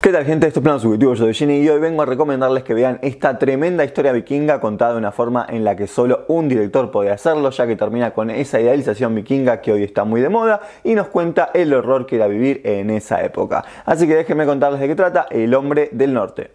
¿Qué tal gente? Esto es Plano Subjetivo, yo soy Gini y hoy vengo a recomendarles que vean esta tremenda historia vikinga contada de una forma en la que solo un director podía hacerlo, ya que termina con esa idealización vikinga que hoy está muy de moda y nos cuenta el horror que era vivir en esa época. Así que déjenme contarles de qué trata El Hombre del Norte.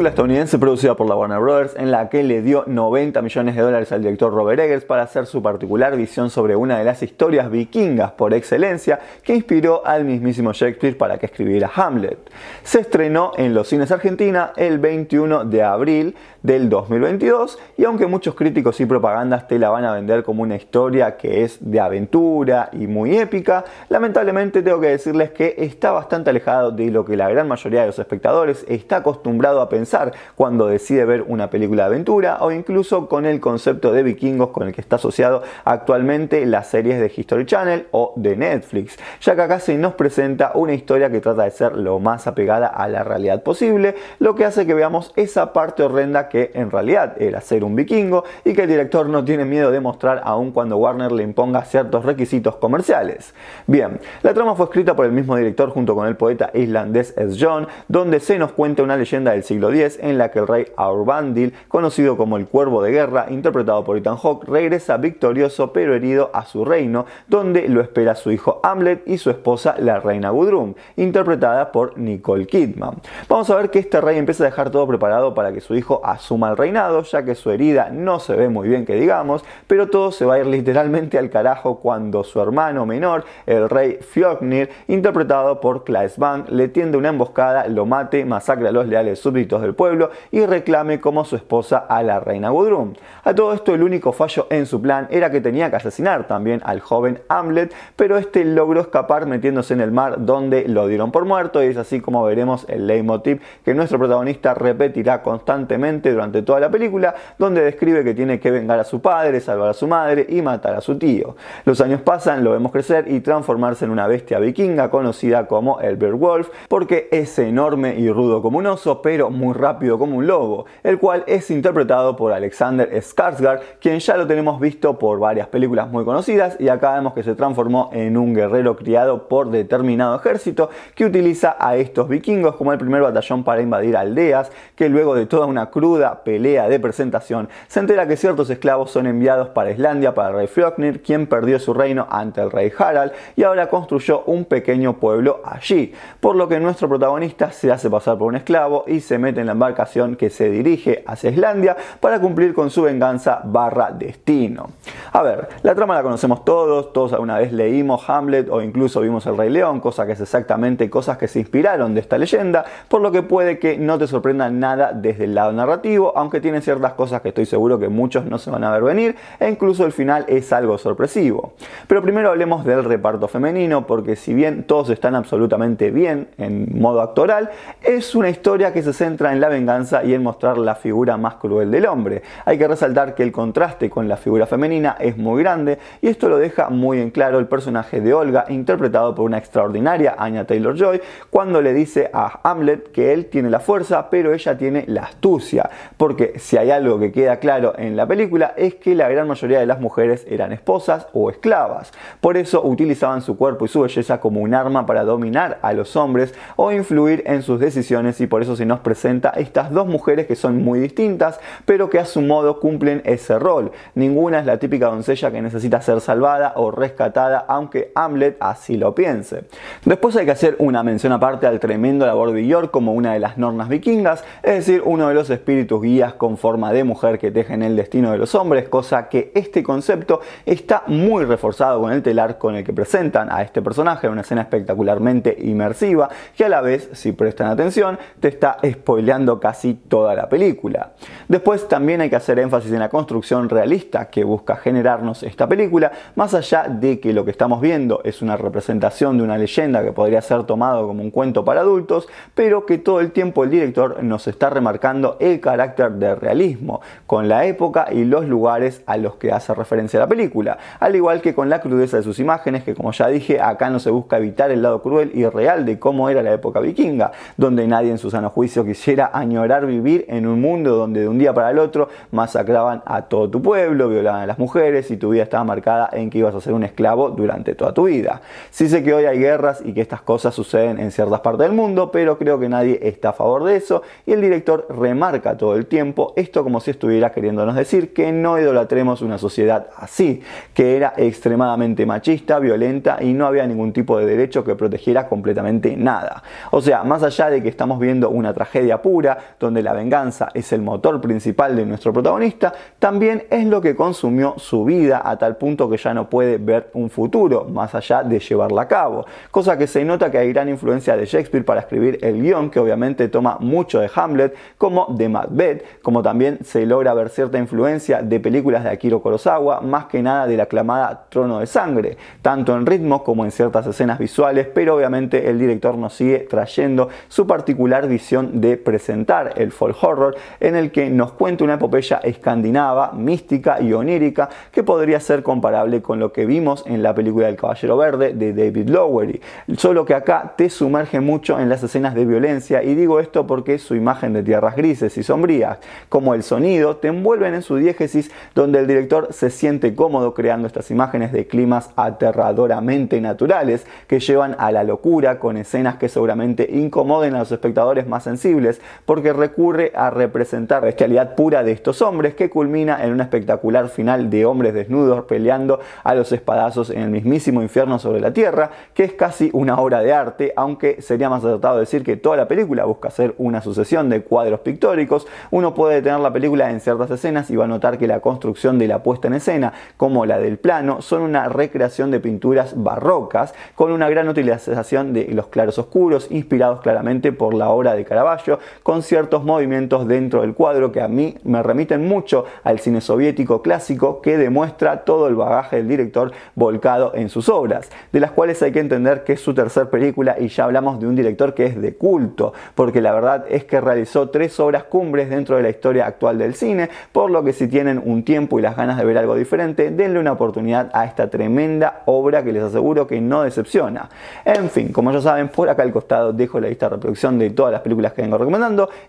película estadounidense producida por la Warner Brothers en la que le dio 90 millones de dólares al director Robert Eggers para hacer su particular visión sobre una de las historias vikingas por excelencia que inspiró al mismísimo Shakespeare para que escribiera Hamlet. Se estrenó en los cines Argentina el 21 de abril del 2022 y aunque muchos críticos y propagandas te la van a vender como una historia que es de aventura y muy épica, lamentablemente tengo que decirles que está bastante alejado de lo que la gran mayoría de los espectadores está acostumbrado a pensar cuando decide ver una película de aventura o incluso con el concepto de vikingos con el que está asociado actualmente las series de History Channel o de Netflix, ya que acá se nos presenta una historia que trata de ser lo más apegada a la realidad posible, lo que hace que veamos esa parte horrenda que en realidad era ser un vikingo y que el director no tiene miedo de mostrar aún cuando Warner le imponga ciertos requisitos comerciales. Bien, la trama fue escrita por el mismo director junto con el poeta islandés S. John, donde se nos cuenta una leyenda del siglo X en la que el rey Aurbandil, conocido como el Cuervo de Guerra, interpretado por Ethan Hawke, regresa victorioso pero herido a su reino, donde lo espera su hijo Hamlet y su esposa la reina Gudrun, interpretada por Nicole Kidman. Vamos a ver que este rey empieza a dejar todo preparado para que su hijo asuma el reinado, ya que su herida no se ve muy bien que digamos, pero todo se va a ir literalmente al carajo cuando su hermano menor, el rey Fjoknir, interpretado por Claes Bang, le tiende una emboscada, lo mate, masacra a los leales súbditos del pueblo y reclame como su esposa a la reina Gudrun. A todo esto el único fallo en su plan era que tenía que asesinar también al joven Hamlet, pero este logró escapar metiéndose en el mar donde lo dieron por muerto y es así como veremos el leitmotiv que nuestro protagonista repetirá constantemente durante toda la película, donde describe que tiene que vengar a su padre, salvar a su madre y matar a su tío. Los años pasan, lo vemos crecer y transformarse en una bestia vikinga conocida como el wolf porque es enorme y rudo como un oso, pero muy rápido como un lobo, el cual es interpretado por Alexander Skarsgård, quien ya lo tenemos visto por varias películas muy conocidas y acá vemos que se transformó en un guerrero criado por determinado ejército que utiliza a estos vikingos como el primer batallón para invadir aldeas, que luego de toda una cruda pelea de presentación se entera que ciertos esclavos son enviados para Islandia para el rey Fjöknir, quien perdió su reino ante el rey Harald y ahora construyó un pequeño pueblo allí, por lo que nuestro protagonista se hace pasar por un esclavo y se mete en la embarcación que se dirige hacia Islandia para cumplir con su venganza barra destino. A ver, la trama la conocemos todos, todos alguna vez leímos Hamlet o incluso vimos El Rey León, cosa que es exactamente cosas que se inspiraron de esta leyenda, por lo que puede que no te sorprenda nada desde el lado narrativo, aunque tiene ciertas cosas que estoy seguro que muchos no se van a ver venir e incluso el final es algo sorpresivo. Pero primero hablemos del reparto femenino, porque si bien todos están absolutamente bien en modo actoral, es una historia que se centra en la venganza y en mostrar la figura más cruel del hombre. Hay que resaltar que el contraste con la figura femenina es muy grande y esto lo deja muy en claro el personaje de Olga, interpretado por una extraordinaria Anya Taylor Joy, cuando le dice a Hamlet que él tiene la fuerza, pero ella tiene la astucia. Porque si hay algo que queda claro en la película es que la gran mayoría de las mujeres eran esposas o esclavas. Por eso utilizaban su cuerpo y su belleza como un arma para dominar a los hombres o influir en sus decisiones y por eso se nos presenta estas dos mujeres que son muy distintas, pero que a su modo cumplen ese rol. Ninguna es la típica doncella que necesita ser salvada o rescatada, aunque Hamlet así lo piense. Después hay que hacer una mención aparte al tremendo labor de York como una de las nornas vikingas, es decir, uno de los espíritus guías con forma de mujer que tejen el destino de los hombres, cosa que este concepto está muy reforzado con el telar con el que presentan a este personaje, una escena espectacularmente inmersiva que a la vez, si prestan atención, te está spoileando casi toda la película. Después también hay que hacer énfasis en la construcción realista que busca generarnos esta película, más allá de que lo que estamos viendo es una representación de una leyenda que podría ser tomado como un cuento para adultos, pero que todo el tiempo el director nos está remarcando el carácter de realismo, con la época y los lugares a los que hace referencia la película, al igual que con la crudeza de sus imágenes, que como ya dije, acá no se busca evitar el lado cruel y real de cómo era la época vikinga, donde nadie en su sano juicio quisiera añorar vivir en un mundo donde de un día para el otro masacraban a todo tu pueblo, violaban a las mujeres y tu vida estaba marcada en que ibas a ser un esclavo durante toda tu vida. Sí sé que hoy hay guerras y que estas cosas suceden en ciertas partes del mundo, pero creo que nadie está a favor de eso y el director remarca todo el tiempo esto como si estuviera queriéndonos decir que no idolatremos una sociedad así, que era extremadamente machista, violenta y no había ningún tipo de derecho que protegiera completamente nada. O sea, más allá de que estamos viendo una tragedia pública donde la venganza es el motor principal de nuestro protagonista, también es lo que consumió su vida a tal punto que ya no puede ver un futuro, más allá de llevarla a cabo. Cosa que se nota que hay gran influencia de Shakespeare para escribir el guión, que obviamente toma mucho de Hamlet, como de Macbeth, como también se logra ver cierta influencia de películas de Akiro Kurosawa, más que nada de la aclamada Trono de Sangre, tanto en ritmo como en ciertas escenas visuales, pero obviamente el director nos sigue trayendo su particular visión de presencia presentar el folk horror en el que nos cuenta una epopeya escandinava, mística y onírica que podría ser comparable con lo que vimos en la película El Caballero Verde de David Lowery, solo que acá te sumerge mucho en las escenas de violencia y digo esto porque su imagen de tierras grises y sombrías, como el sonido, te envuelven en su diégesis donde el director se siente cómodo creando estas imágenes de climas aterradoramente naturales que llevan a la locura con escenas que seguramente incomoden a los espectadores más sensibles, porque recurre a representar la realidad pura de estos hombres, que culmina en un espectacular final de hombres desnudos peleando a los espadazos en el mismísimo infierno sobre la tierra, que es casi una obra de arte, aunque sería más acertado decir que toda la película busca ser una sucesión de cuadros pictóricos. Uno puede detener la película en ciertas escenas y va a notar que la construcción de la puesta en escena, como la del plano, son una recreación de pinturas barrocas con una gran utilización de los claros oscuros, inspirados claramente por la obra de Caravaggio, con ciertos movimientos dentro del cuadro que a mí me remiten mucho al cine soviético clásico que demuestra todo el bagaje del director volcado en sus obras, de las cuales hay que entender que es su tercera película y ya hablamos de un director que es de culto, porque la verdad es que realizó tres obras cumbres dentro de la historia actual del cine, por lo que si tienen un tiempo y las ganas de ver algo diferente, denle una oportunidad a esta tremenda obra que les aseguro que no decepciona. En fin, como ya saben, por acá al costado dejo la lista de reproducción de todas las películas que tengo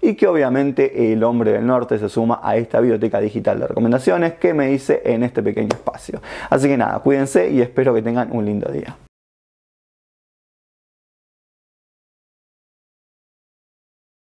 y que obviamente el hombre del norte se suma a esta biblioteca digital de recomendaciones que me hice en este pequeño espacio. Así que nada, cuídense y espero que tengan un lindo día.